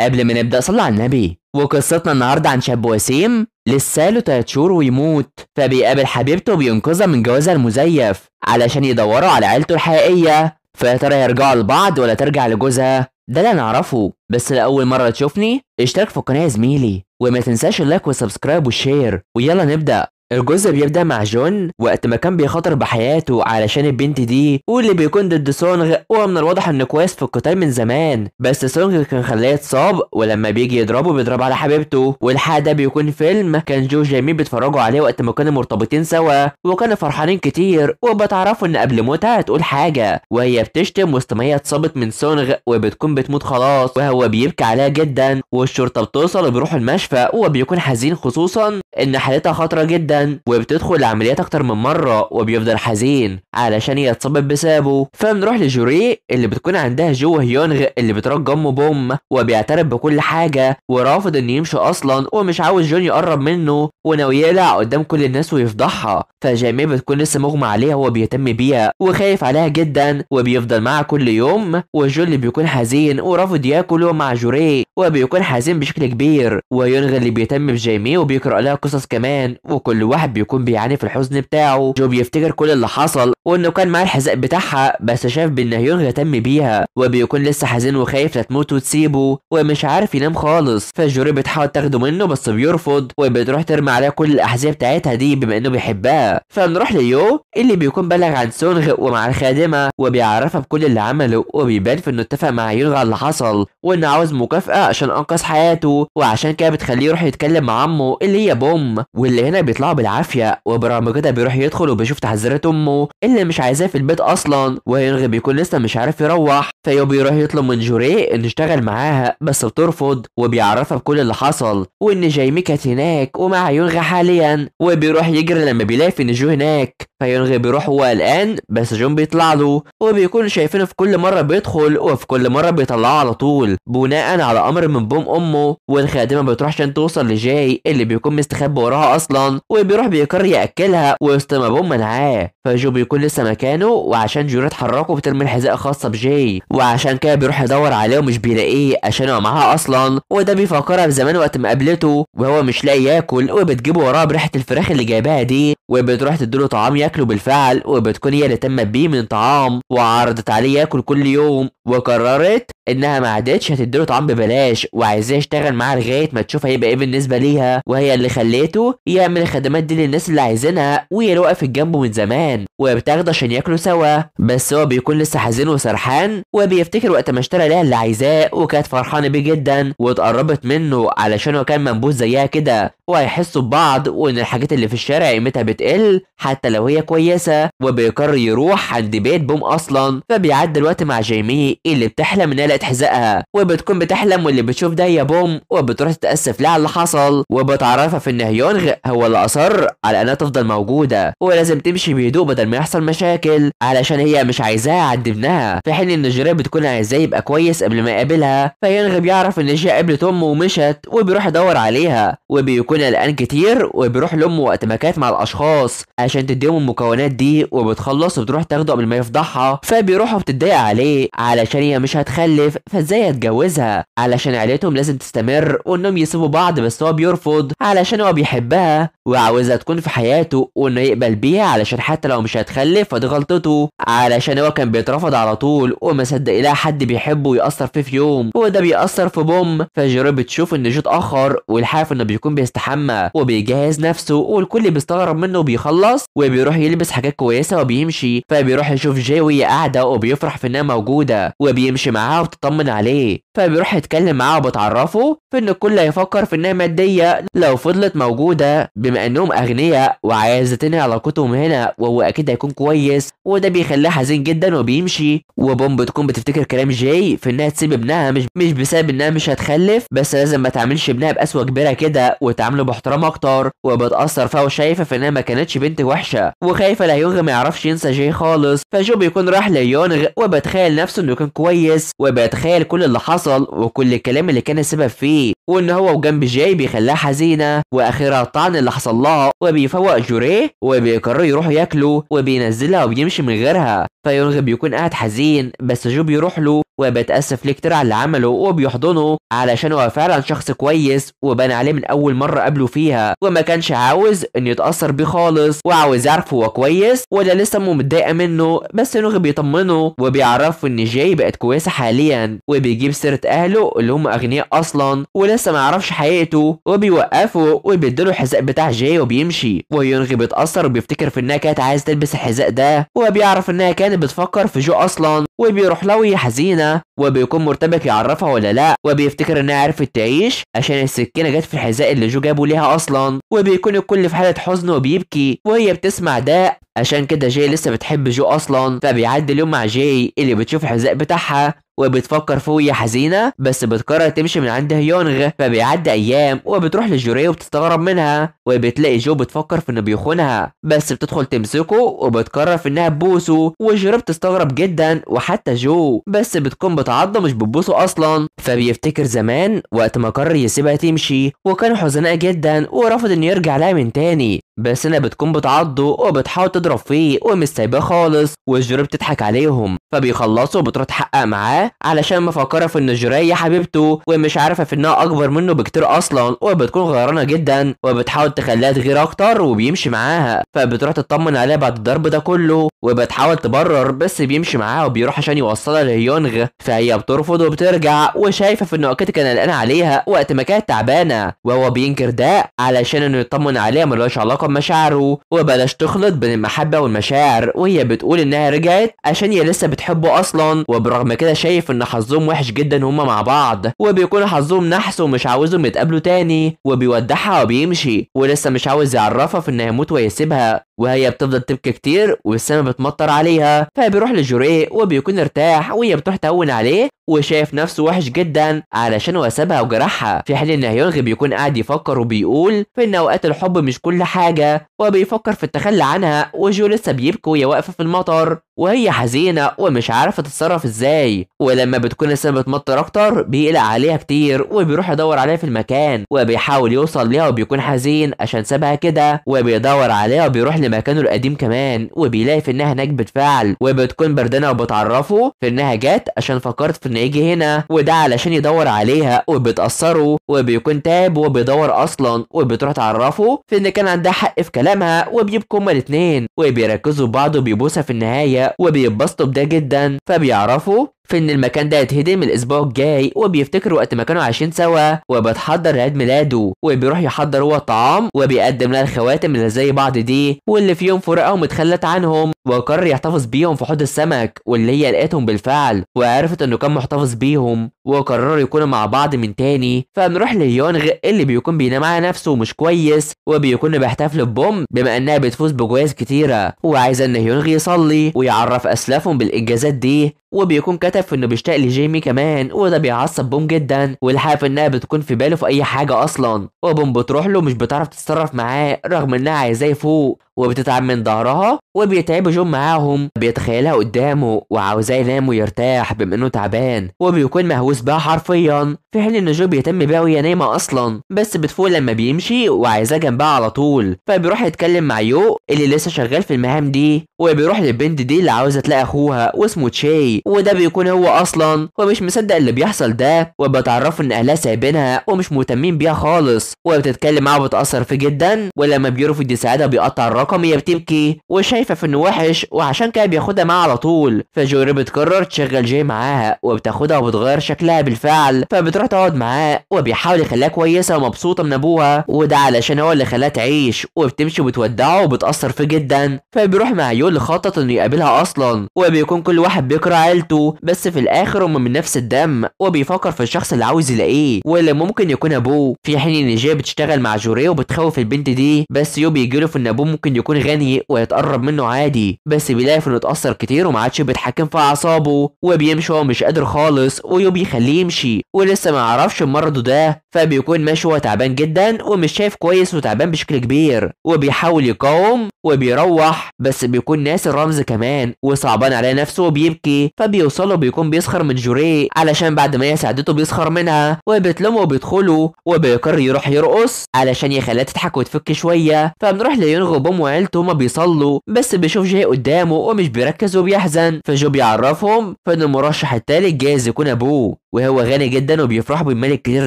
قبل ما نبدأ صلى على النبي وقصتنا النهاردة عن شاب وسيم لسه له تلات شهور ويموت فبيقابل حبيبته وبينقذها من جوازها المزيف علشان يدوروا على عيلته الحقيقية فيا ترى هيرجعوا لبعض ولا ترجع لجوزها ده اللي نعرفه بس لأول مرة تشوفني اشترك في القناة يا زميلي وما تنساش اللايك والسبسكرايب والشير ويلا نبدأ الجزء بيبدأ مع جون وقت ما كان بيخاطر بحياته علشان البنت دي واللي بيكون ضد سونغ ومن الواضح انه كويس في القتال من زمان بس سونغ كان خلاه يتصاب ولما بيجي يضربه بيضرب على حبيبته والحق ده بيكون فيلم كان جو جيمين بيتفرجوا عليه وقت ما كانوا مرتبطين سوا وكانوا فرحانين كتير وبتعرفوا ان قبل موتها هتقول حاجة وهي بتشتم وسط ما هي اتصابت من سونغ وبتكون بتموت خلاص وهو بيبكي عليها جدا والشرطة بتوصل وبيروحوا المشفى وبيكون حزين خصوصا ان حالتها خطرة جدا وبتدخل العمليات اكتر من مره وبيفضل حزين علشان يتصاب بسببه فبنروح لجوري اللي بتكون عندها جو هيونغ اللي بترد جنبه بوم وبيعترف بكل حاجه ورافض انه يمشي اصلا ومش عاوز جون يقرب منه وناوي يقلع قدام كل الناس ويفضحها فجامي بتكون لسه مغمى عليها وهو بيهتم بيها وخايف عليها جدا وبيفضل معاها كل يوم وجون اللي بيكون حزين ورافض ياكل مع جوري وبيكون حزين بشكل كبير ويونغ اللي بيهتم بجيمي وبيقرا لها قصص كمان وكل الواحد بيكون بيعاني في الحزن بتاعه جو بيفتكر كل اللي حصل وانه كان معاه الحذاء بتاعها بس شاف بان هيونغ اهتم بيها وبيكون لسه حزين وخايف لا تموت وتسيبه ومش عارف ينام خالص فجوري بتحاول تاخده منه بس بيرفض وبتروح ترمي عليه كل الاحذيه بتاعتها دي بما انه بيحبها فنروح ليو اللي بيكون بلغ عن سونغ ومع الخادمه وبيعرفها بكل اللي عمله وبيبان في انه اتفق مع يونغ على اللي حصل وانه عاوز مكافاه عشان انقذ حياته وعشان كده بتخليه يروح يتكلم مع عمه اللي هي بوم واللي هنا بيطلعوا بالعافيه وبرغم كده بيروح يدخل وبيشوف تحذيرات امه اللي مش عايزاه في البيت اصلا وهينغي بيكون لسه مش عارف يروح فيو بيروح يطلب من جوري ان يشتغل معاها بس بترفض وبيعرفها بكل اللي حصل وان جايمي كانت هناك ومع يونغي حاليا وبيروح يجري لما بيلاقي ان جو هناك فينغي بيروح هو قلقان بس جون بيطلع له وبيكون شايفينه في كل مره بيدخل وفي كل مره بيطلعه على طول بناء على امر من بوم امه والخادمه بتروح عشان توصل لجاي اللي بيكون مستخبي وراها اصلا وبيروح بيقرر ياكلها وسط ما بوم منعاه فجو بيكون لسه مكانه وعشان جون اتحركوا بترمي الحذاء خاصه بجاي وعشان كده بيروح يدور عليه ومش بيلاقيه عشان هو معاها اصلا وده بيفكرها بزمان وقت ما قابلته وهو مش لاقي ياكل وبتجيبه وراها بريحه الفراخ اللي جايباها دي وبتروح تديله طعام ياكله بالفعل وبتكون هي اللي تمت بيه من طعام وعرضت عليه ياكل كل يوم وقررت انها ما عادتش هتديله طعام ببلاش وعايزاه يشتغل معاها لغايه ما تشوف هيبقى ايه بالنسبه ليها وهي اللي خليته يعمل الخدمات دي للناس اللي عايزينها وهي واقفه جنبه من زمان وبتاخده عشان ياكلوا سوا بس هو بيكون لسه حزين وسرحان وبيفتكر وقت ما اشترى لها اللي عايزاه وكانت فرحانه بيه جدا واتقربت منه علشان هو كان منبوذ زيها كده وهيحسوا ببعض وان الحاجات اللي في الشارع قيمتها بتقل حتى لو هي كويسه وبيقرر يروح عند بيت بوم اصلا فبيعدي الوقت مع جيمي اللي بتحلم انها لقت حذائها وبتكون بتحلم واللي بتشوف ده يا بوم وبتروح تتاسف لها اللي حصل وبتعرفها في ان هيونغ هو اللي اصر على انها تفضل موجوده ولازم تمشي بهدوء بدل ما يحصل مشاكل علشان هي مش عايزاها عند ابنها في حين ان جيري بتكون عايزاه يبقى كويس قبل ما يقابلها فيونغ بيعرف ان جيري قابلت امه ومشت وبيروح يدور عليها وبيكون قلقان كتير وبيروح لامه وقت ما كانت مع الاشخاص عشان تديهم المكونات دي وبتخلص وبتروح تاخده قبل ما يفضحها فبيروحوا بتتضايق عليه علشان البشريه مش هتخلف فازاي هتجوزها علشان عيلتهم لازم تستمر وانهم يسيبوا بعض بس هو بيرفض علشان هو بيحبها وعاوزها تكون في حياته وانه يقبل بيها علشان حتى لو مش هتخلف فدي غلطته علشان هو كان بيترفض على طول وما صدق لها حد بيحبه ويأثر فيه في يوم وده بيأثر في بوم فجيرو بتشوف ان جيت اتأخر والحاف انه بيكون بيستحمى وبيجهز نفسه والكل بيستغرب منه وبيخلص وبيروح يلبس حاجات كويسه وبيمشي فبيروح يشوف جاي وهي قاعده وبيفرح في انها موجوده وبيمشي معاها وتطمن عليه فبيروح يتكلم معاها وبتعرفه في ان الكل هيفكر في انها ماديه لو فضلت موجوده بما انهم اغنياء وعايز علاقتهم هنا وهو اكيد هيكون كويس وده بيخليها حزين جدا وبيمشي وبوم بتكون بتفتكر كلام جاي في انها تسيب ابنها مش مش بسبب انها مش هتخلف بس لازم ما تعملش ابنها بأسوأ كبيره كده وتعامله باحترام اكتر وبتاثر فيها وشايفه في انها ما كانتش بنت وحشه وخايفه لا يونغ ما يعرفش ينسى جاي خالص فجو بيكون راح ليونغ وبتخيل نفسه انه كان كويس وبتخيل كل اللي حصل وكل الكلام اللي كان السبب فيه وان هو وجنب جاي بيخليها حزينه واخرها الطعن اللي حصل لها وبيفوق جوريه وبيقرر يروحوا ياكلوا وبينزلها وبيمشي من غيرها فيونغ بيكون قاعد حزين بس جو بيروح له وبيتأسف ليه كتير على اللي عمله وبيحضنه علشان هو فعلا شخص كويس وبان عليه من أول مرة قابله فيها وما كانش عاوز إن يتأثر بيه خالص وعاوز يعرف هو كويس ولا لسه أمه متضايقة منه بس يونغ بيطمنه وبيعرفه إن جاي بقت كويسة حاليا وبيجيب سيرة أهله اللي هم أغنياء أصلا ولسه ما يعرفش حقيقته وبيوقفه وبيديله الحذاء بتاع جاي وبيمشي ويونغ بيتأثر وبيفتكر في إنها كانت عايزة تلبس الحذاء ده وبيعرف إنها كانت بتفكر في جو اصلا وبيروح له وهي حزينه وبيكون مرتبك يعرفها ولا لا وبيفتكر انها عرفت تعيش عشان السكينه جت في الحذاء اللي جو جابه ليها اصلا وبيكون الكل في حاله حزن وبيبكي وهي بتسمع ده عشان كده جاي لسه بتحب جو اصلا فبيعدي اليوم مع جاي اللي بتشوف الحذاء بتاعها وبتفكر فيه وهي حزينه بس بتقرر تمشي من عند هيونغ فبيعدي ايام وبتروح لجوري وبتستغرب منها وبتلاقي جو بتفكر في انه بيخونها بس بتدخل تمسكه وبتقرر في انها تبوسه وجوري بتستغرب جدا وحتى جو بس بتكون بتعضه مش بتبوسه اصلا فبيفتكر زمان وقت ما قرر يسيبها تمشي وكان حزناء جدا ورفض انه يرجع لها من تاني بس انها بتكون بتعضه وبتحاول تضرب فيه ومش سايباه خالص والجوري بتضحك عليهم فبيخلصه وبتروح تحقق معاه علشان مفكره في ان جرايه حبيبته ومش عارفه في انها اكبر منه بكتير اصلا وبتكون غيرانه جدا وبتحاول تخليها تغير اكتر وبيمشي معاها فبتروح تطمن عليها بعد الضرب ده كله وبتحاول تبرر بس بيمشي معاها وبيروح عشان يوصلها لهيونغ فهي بترفض وبترجع وشايفه في انه اكيد كان قلقان عليها وقت ما كانت تعبانه وهو بينكر ده علشان انه يطمن عليها ملهاش علاقه بمشاعره وبلاش تخلط بين المحبه والمشاعر وهي بتقول انها رجعت عشان هي لسه بتحبه اصلا وبرغم كده شايف ان حظهم وحش جدا هما مع بعض وبيكون حظهم نحس ومش عاوزهم يتقابلوا تاني وبيودعها وبيمشي ولسه مش عاوز يعرفها في انها هيموت ويسيبها وهي بتفضل تبكي كتير والسما بتمطر عليها فبيروح لجوريه وبيكون ارتاح وهي بتروح تهون عليه وشايف نفسه وحش جدا علشان هو سابها وجرحها في حين ان هيونغ بيكون قاعد يفكر وبيقول في ان اوقات الحب مش كل حاجه وبيفكر في التخلي عنها وجو لسه بيبكي وهي واقفه في المطر وهي حزينه ومش عارفه تتصرف ازاي ولما بتكون السما بتمطر اكتر بيقلق عليها كتير وبيروح يدور عليها في المكان وبيحاول يوصل ليها وبيكون حزين عشان سابها كده وبيدور عليها وبيروح مكانه القديم كمان وبيلاقي في انها هناك بتفعل وبتكون بردانه وبتعرفه في انها جت عشان فكرت في انه يجي هنا وده علشان يدور عليها وبتاثره وبيكون تاب وبيدور اصلا وبتروح تعرفه في ان كان عندها حق في كلامها وبيبكوا هما الاتنين وبيركزوا بعض وبيبوسها في النهايه وبيتبسطوا بده جدا فبيعرفوا في ان المكان ده هيتهدم الاسبوع الجاي وبيفتكر وقت ما كانوا عايشين سوا وبتحضر لعيد ميلاده وبيروح يحضر هو الطعام وبيقدم لها الخواتم اللي زي بعض دي واللي فيهم فراقهم اتخلت عنهم وقرر يحتفظ بيهم في حوض السمك واللي هي لقيتهم بالفعل وعرفت انه كان محتفظ بيهم وقرروا يكونوا مع بعض من تاني فبنروح ليونغ اللي بيكون بينام على نفسه ومش كويس وبيكون بيحتفلوا ببوم بما انها بتفوز بجوائز كتيره وعايزه ان هيونغ يصلي ويعرف اسلافهم بالانجازات دي وبيكون كتب في انه بيشتاق لجيمي كمان وده بيعصب بوم جدا والحاف انها بتكون في باله في اي حاجه اصلا وبوم بتروح له مش بتعرف تتصرف معاه رغم انها عايزاه يفوق وبتتعب من ظهرها وبيتعب جون معاهم بيتخيلها قدامه وعاوزاه ينام ويرتاح بما انه تعبان وبيكون مهووس سباع حرفيا في حين ان جو بيهتم بيها وهي نايمه اصلا بس بتفوق لما بيمشي وعايزاه جنبها على طول فبيروح يتكلم مع يو اللي لسه شغال في المهام دي وبيروح للبنت دي اللي عاوزه تلاقي اخوها واسمه تشي وده بيكون هو اصلا ومش مصدق اللي بيحصل ده وبتعرفه ان اهلها سايبينها ومش مهتمين بيها خالص وبتتكلم معاه وبتاثر فيه جدا ولما بيرفض يساعدها بيقطع الرقم هي بتبكي وشايفه في انه وحش وعشان كده بياخدها معاه على طول فجوري بتقرر تشغل جاي معاها وبتاخدها وبتغير شكلها بالفعل فبت بتروح تقعد معاه وبيحاول يخليها كويسه ومبسوطه من ابوها وده علشان هو اللي خلاها تعيش وبتمشي وبتودعه وبتاثر فيه جدا فبيروح مع يول خطط انه يقابلها اصلا وبيكون كل واحد بيكره عيلته بس في الاخر هم من نفس الدم وبيفكر في الشخص اللي عاوز يلاقيه واللي ممكن يكون ابوه في حين ان جي بتشتغل مع جوري وبتخوف البنت دي بس يو بيجيله في ان ابوه ممكن يكون غني ويتقرب منه عادي بس بيلاقي انه اتاثر كتير وما عادش بيتحكم في اعصابه وبيمشي وهو مش قادر خالص ويو بيخليه يمشي ولسه ما يعرفش مرضه ده فبيكون ماشي وهو تعبان جدا ومش شايف كويس وتعبان بشكل كبير وبيحاول يقاوم وبيروح بس بيكون ناسي الرمز كمان وصعبان على نفسه وبيبكي فبيوصله بيكون بيسخر من جوري علشان بعد ما هي ساعدته بيسخر منها وبتلمه وبيدخله وبيقرر يروح يرقص علشان يخليها تضحك وتفك شويه فبنروح ليونغ بوم وعيلته هما بيصلوا بس بيشوف جاي قدامه ومش بيركز وبيحزن فجو بيعرفهم فان المرشح التالت جايز يكون ابوه وهو غني جدا وبيفرح بالمال الكتير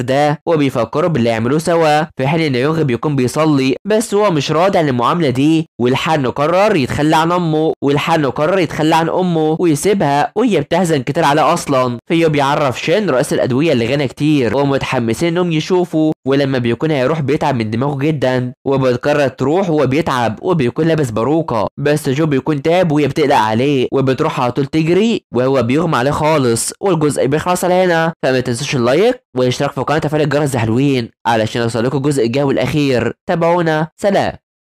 ده وبيفكروا باللي يعملوه سوا في حين ان يونغ بيكون بيصلي بس هو مش راضي عن المعامله دي والحن قرر يتخلى عن امه والحن قرر يتخلى عن امه ويسيبها وهي بتهزن كتير عليه اصلا فيو بيعرف شين رئيس الادويه اللي غنى كتير ومتحمسين انهم يشوفوا ولما بيكون هيروح بيتعب من دماغه جدا وبتقرر تروح وهو بيتعب وبيكون لابس باروكه بس جو بيكون تاب وهي بتقلق عليه وبتروح على طول تجري وهو بيغمى عليه خالص والجزء بيخلص على هنا فما تنسوش اللايك والاشتراك في قناه وتفعيل الجرس يا حلوين علشان يوصلكوا الجزء الجاي والاخير تابعونا سلام